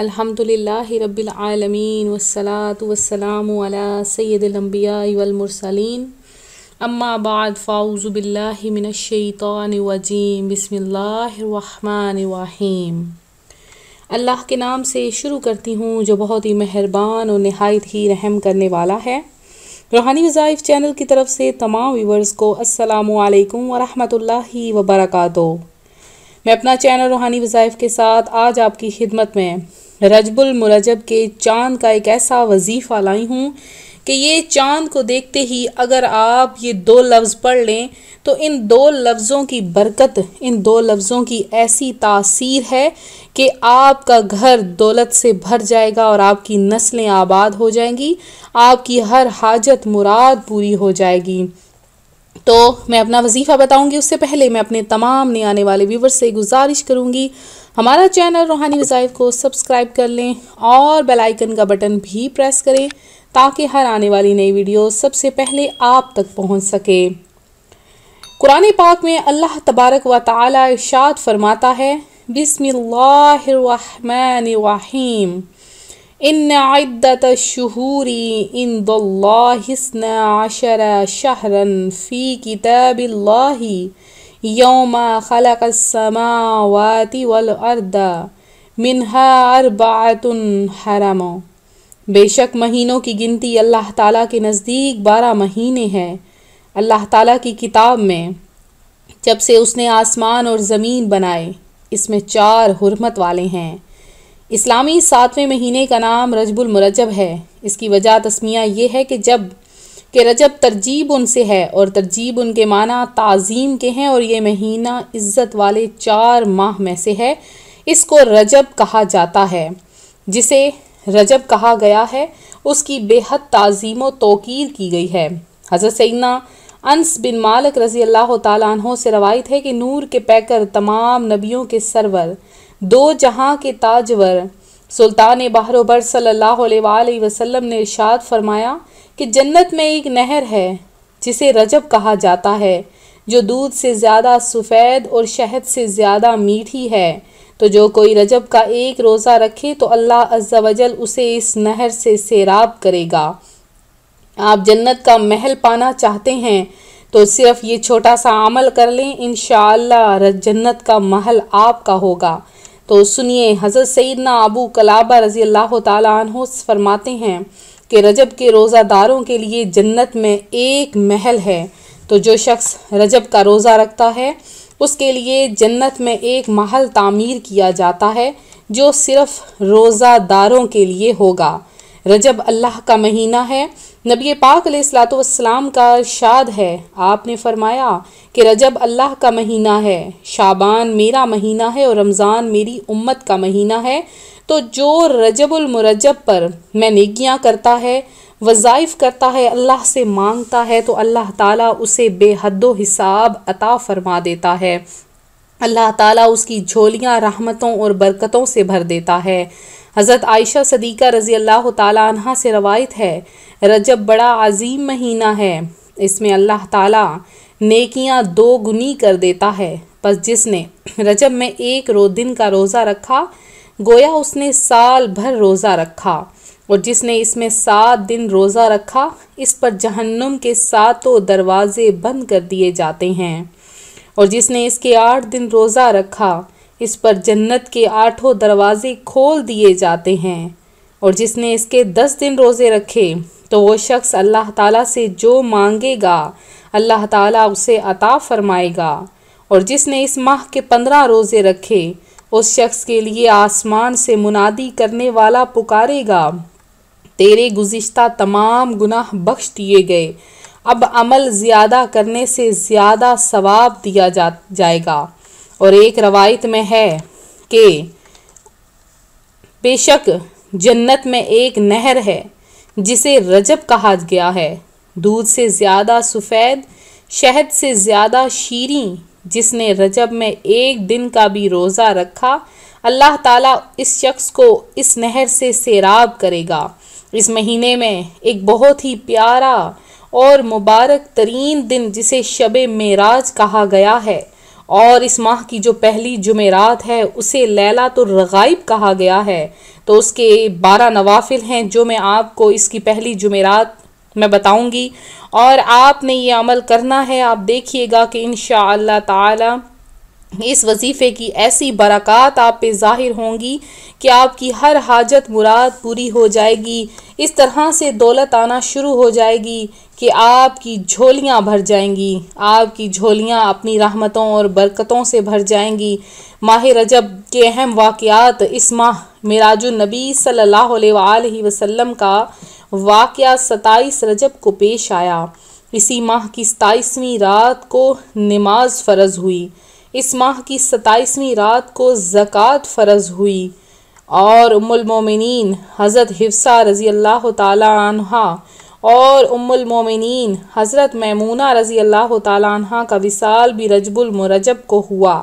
अल्हम्दुलिल्लाहि रब्बिल आलमीन वस्सलातु वस्सलामु अला सय्यदिल अंबियाई वल मुरसलीन अम्मा बाद फ़ाउज़ु बिल्लाहि मिनश शैतानिर रजीम बिस्मिल्लाहिर रहमानिर रहीम अल्लाह के नाम से शुरू करती हूँ जो बहुत ही मेहरबान और नहायत ही रहम करने वाला है रूहानी वज़ाइफ चैनल की तरफ से तमाम व्यूवर्स को असलकम वरहमल वबरक मैं अपना चैनल रूहानी वज़ाइफ के साथ आज आपकी खिदमत में रजबुलमरजब के चाँद का एक ऐसा वजीफ़ा लाई हूँ कि ये चाँद को देखते ही अगर आप ये दो लफ्ज़ पढ़ लें तो इन दो लफ्ज़ों की बरकत इन दो लफ्ज़ों की ऐसी तासीर है कि आपका घर दौलत से भर जाएगा और आपकी नस्लें आबाद हो जाएंगी आपकी हर हाजत मुराद पूरी हो जाएगी तो मैं अपना वजीफ़ा बताऊंगी उससे पहले मैं अपने तमाम नए आने वाले व्यूवर से गुजारिश करूंगी हमारा चैनल रूहानी वज़ाइफ को सब्सक्राइब कर लें और बेल आइकन का बटन भी प्रेस करें ताकि हर आने वाली नई वीडियो सबसे पहले आप तक पहुंच सके कुरान पाक में अल्लाह तबारक व ताली इर्शाद फरमाता है बिसमीम इन अद्दत शहूरी इन दल्लासन आशर शहरन फ़ी किताब यौम खलक समावाति वल अर्दा मिनहा अरबातन हरम बेशक महीनों की गिनती अल्लाह ताला के नज़दीक बारह महीने हैं अल्लाह ताला की किताब में जब से उसने आसमान और ज़मीन बनाए इसमें चार हरमत वाले हैं इस्लामी सातवें महीने का नाम रजबुल मुरजब है इसकी वजह तस्मिया ये है कि जब के रजब तरजीब उनसे है और तरजीब उनके माना ताज़ीम के हैं और ये महीना इज़्ज़त वाले चार माह में से है इसको रजब कहा जाता है जिसे रजब कहा गया है उसकी बेहद तज़ीम तोकीर की गई है हज़रत सैना अनस बिन मालक रज़ी अल्लाह तहों से रवायत है कि नूर के पैकर तमाम नबियों के सरवर दो जहां के ताजवर सुल्तान बाहरबर सल्लल्लाहु अलैहि ने इरशाद फरमाया कि जन्नत में एक नहर है जिसे रजब कहा जाता है जो दूध से ज़्यादा सफ़ेद और शहद से ज़्यादा मीठी है तो जो कोई रजब का एक रोज़ा रखे तो अल्लाह वजल उसे इस नहर से सैराब करेगा आप जन्नत का महल पाना चाहते हैं तो सिर्फ़ ये छोटा सा अमल कर लें इन जन्नत का महल आपका होगा तो सुनिए हज़रत सैदना अबू कलाबा रज़ी अल्लाह तु फरमाते हैं कि रजब के रोज़ादारों के लिए जन्नत में एक महल है तो जो शख्स रजब का रोज़ा रखता है उसके लिए जन्नत में एक महल तामीर किया जाता है जो सिर्फ़ रोज़ादारों के लिए होगा रजब अल्लाह का महीना है नबी पाक सलाम का शाद है आपने फरमाया कि रजब अल्लाह का महीना है शाबान मेरा महीना है और रमज़ान मेरी उम्मत का महीना है तो जो रजबुलमरजब पर मैं नेकियाँ करता है वज़ाइफ़ करता है अल्लाह से मांगता है तो अल्लाह ताला उसे बेहदो हिसाब अता फरमा देता है अल्लाह ताला उसकी झोलियाँ रहमतों और बरकतों से भर देता है हज़रत आयशा सदीक़ा रज़ी अल्लाह तहा से रवायत है रजब बड़ा अजीम महीना है इसमें अल्लाह ताला नेकियां दो गुनी कर देता है बस जिसने रजब में एक रो दिन का रोज़ा रखा गोया उसने साल भर रोज़ा रखा और जिसने इसमें सात दिन रोज़ा रखा इस पर जहन्नुम के सातों दरवाज़े बंद कर दिए जाते हैं और जिसने इसके आठ दिन रोज़ा रखा इस पर जन्नत के आठों दरवाजे खोल दिए जाते हैं और जिसने इसके दस दिन रोज़े रखे तो वो शख्स अल्लाह ताला से जो मांगेगा अल्लाह ताला उसे अता फरमाएगा और जिसने इस माह के पंद्रह रोज़े रखे उस शख्स के लिए आसमान से मुनादी करने वाला पुकारेगा तेरे गुज्त तमाम गुनाह बख्श दिए गए अब अमल ज़्यादा करने से ज़्यादा सवाब दिया जा जाएगा और एक रवायत में है कि बेशक जन्नत में एक नहर है जिसे रजब कहा गया है दूध से ज़्यादा सफ़ेद शहद से ज़्यादा शीरी जिसने रजब में एक दिन का भी रोज़ा रखा अल्लाह ताला इस शख्स को इस नहर से सैराब करेगा इस महीने में एक बहुत ही प्यारा और मुबारक तरीन दिन जिसे शब मेराज कहा गया है और इस माह की जो पहली जुमेरात है उसे लैला तो रगाइब कहा गया है तो उसके बारह नवाफिल हैं जो मैं आपको इसकी पहली जुमेरात मैं बताऊंगी और आपने ये अमल करना है आप देखिएगा कि इन ताला इस वजीफ़े की ऐसी बरक़ात आप पे ज़ाहिर होंगी कि आपकी हर हाजत मुराद पूरी हो जाएगी इस तरह से दौलत आना शुरू हो जाएगी कि आपकी झोलियाँ भर जाएंगी आपकी झोलियाँ अपनी रहमतों और बरकतों से भर जाएंगी माह रजब के अहम वाक़ात इस माह मराजुलनबी सल्ला वसम का वाक़ सताईस रजब को पेश आया इसी माह की सताईसवीं रात को नमाज फ़र्ज़ हुई इस माह की सताईसवीं रात को ज़क़़त फ़र्ज हुई और उमुलमोमिन हज़रत हिफ्सा रज़ी अल्लाह तहा और उमुलमोमिन हज़रत मैमूना रज़ी अल्लाह तहा का विशाल भी रजबुलमरजब को हुआ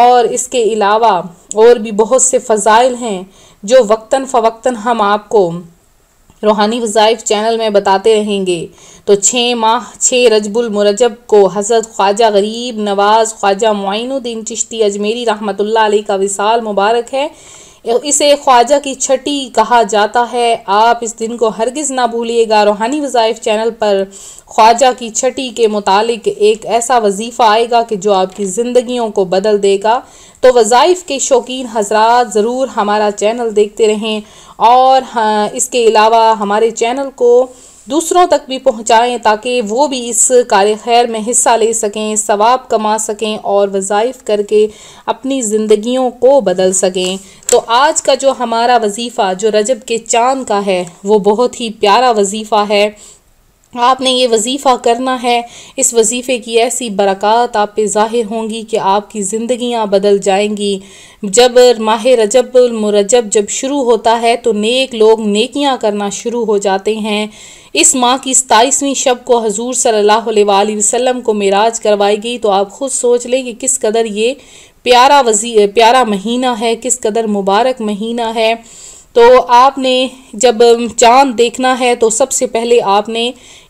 और इसके अलावा और भी बहुत से फ़ज़ाइल हैं जो वक्ता फ़वक्ता हम आपको रूहानी वज़ाइफ चैनल में बताते रहेंगे तो छः माह छः रजबुल मुरजब को हजरत ख्वाजा गरीब नवाज़ ख्वाजा मुआनुद्दीन चिश्ती अजमेरी रहमतुल्लाह अलैह का विसाल मुबारक है इसे ख्वाजा की छठी कहा जाता है आप इस दिन को हरगिज़ ना भूलिएगा रूहानी वज़ाइफ चैनल पर ख्वाजा की छठी के मुतालिक एक ऐसा वजीफ़ा आएगा कि जो आपकी ज़िंदगियों को बदल देगा तो वज़ाइफ़ के शौकीन हजरात ज़रूर हमारा चैनल देखते रहें और हाँ, इसके अलावा हमारे चैनल को दूसरों तक भी पहुंचाएं ताकि वो भी इस कार्य खैर में हिस्सा ले सकें सवाब कमा सकें और वज़ाइफ करके अपनी ज़िंदगियों को बदल सकें तो आज का जो हमारा वजीफ़ा जो रजब के चांद का है वो बहुत ही प्यारा वजीफ़ा है आपने ये वजीफ़ा करना है इस वजीफ़े की ऐसी बरक़ात आप पे ज़ाहिर होंगी कि आपकी ज़िंदियाँ बदल जाएंगी जब माह रजब जब शुरू होता है तो नेक लोग नेकियाँ करना शुरू हो जाते हैं इस माह की सताईसवीं शब को हजूर सल्ला वसम को मराज करवाई गई तो आप ख़ुद सोच लें कि किस कदर ये प्यारा वजी प्यारा महीना है किस कदर मुबारक महीना है तो आपने जब चांद देखना है तो सबसे पहले आपने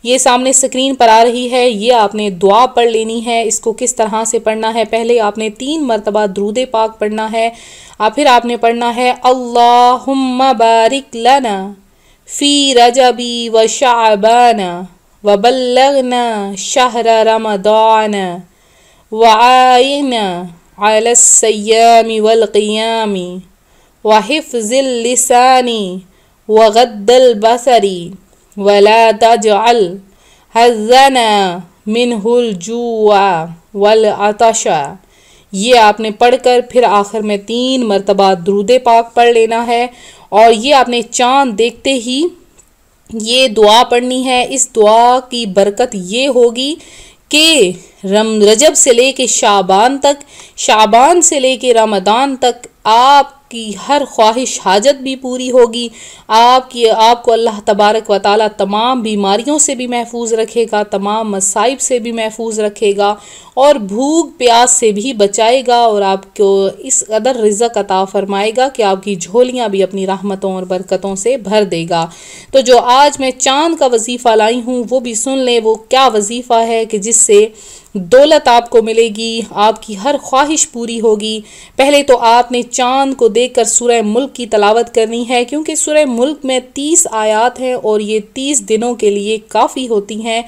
ये सामने स्क्रीन पर आ रही है ये आपने दुआ पढ़ लेनी है इसको किस तरह से पढ़ना है पहले आपने तीन मरतबा द्रूद पाक पढ़ना है और फिर आपने पढ़ना है अल्लाह बारिक लना फ़ी रजबी व शाबाना व बल्लगन शहर रमदान व आयना अलसयामी वलक़ियामी वहिफ़ लिसानी वगद्दल बसरी वला तजअल मिनहुल जुआ वल आताशा ये आपने पढ़कर फिर आखिर में तीन मरतबा द्रूद पाक पढ़ लेना है और ये आपने चाँद देखते ही ये दुआ पढ़नी है इस दुआ की बरकत ये होगी कि रम रजब से लेके शाबान तक शाबान से ले लेके रमदान तक आप आपकी हर ख्वाहिश हाजत भी पूरी होगी आपकी आपको अल्लाह तबारक व ताली तमाम बीमारियों से भी महफूज रखेगा तमाम मसाइब से भी महफूज रखेगा और भूख प्यास से भी बचाएगा और आपको इस कदर रिजक अता फरमाएगा कि आपकी झोलियाँ भी अपनी राहमतों और बरकतों से भर देगा तो जो आज मैं चाँद का वजीफ़ा लाई हूँ वो भी सुन लें वो क्या वजीफ़ा है कि जिससे दौलत आपको मिलेगी आपकी हर ख्वाहिश पूरी होगी पहले तो आपने चांद को देखकर सुरह मुल्क की तलावत करनी है क्योंकि सुरह मुल्क में तीस आयात हैं और ये तीस दिनों के लिए काफ़ी होती हैं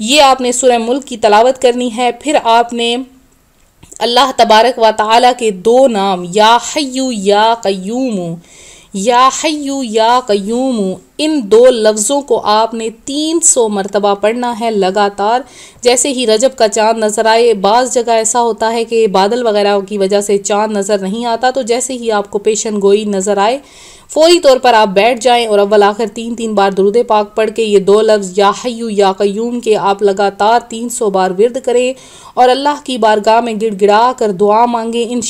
ये आपने सुरह मुल्क की तलावत करनी है फिर आपने अल्लाह तबारक व ताली के दो नाम या हयू या क्यूम या हयू या क्यूम इन दो लफ्ज़ों को आपने तीन सौ मरतबा पढ़ना है लगातार जैसे ही रजब का चांद नज़र आए बाज़ जगह ऐसा होता है कि बादल वगैरह की वजह से चांद नज़र नहीं आता तो जैसे ही आपको पेशन गोई नज़र आए फौरी तौर पर आप बैठ जाएं और अव्वल आखिर तीन तीन बार दरुद पाक पढ़ के ये दो लफ्ज़ या हयू या क्यूम के आप लगातार तीन सौ बार विरद करें और अल्लाह की बारगाह में गिड़गिड़ा कर दुआ मांगें इन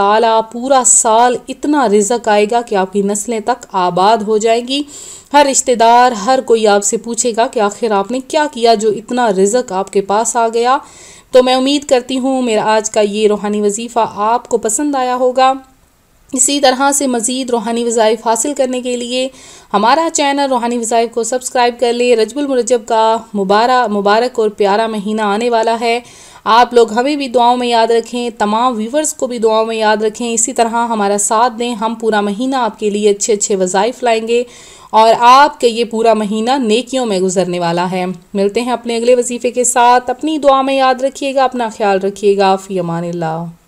ताला पूरा साल इतना रिजक आएगा कि आपकी नस्लें तक आबाद हो जाएंगी हर रिश्तेदार हर कोई आपसे पूछेगा कि आखिर आपने क्या किया जो इतना रिजक आपके पास आ गया तो मैं उम्मीद करती हूँ मेरा आज का ये रूहानी वजीफ़ा आपको पसंद आया होगा इसी तरह से मज़ीद रूहानी वज़ाइफ हासिल करने के लिए हमारा चैनल रूहानी वज़ाइफ को सब्सक्राइब कर ले रजबुल मुरजब का मुबारा मुबारक और प्यारा महीना आने वाला है आप लोग हमें भी दुआओं में याद रखें तमाम व्यूवर्स को भी दुआओं में याद रखें इसी तरह हमारा साथ दें हम पूरा महीना आपके लिए अच्छे अच्छे वज़ाइफ़ लाएँगे और आपका ये पूरा महीना नेकियों में गुजरने वाला है मिलते हैं अपने अगले वजीफे के साथ अपनी दुआ में याद रखिएगा अपना ख्याल रखिएगा फ़ी अमान ला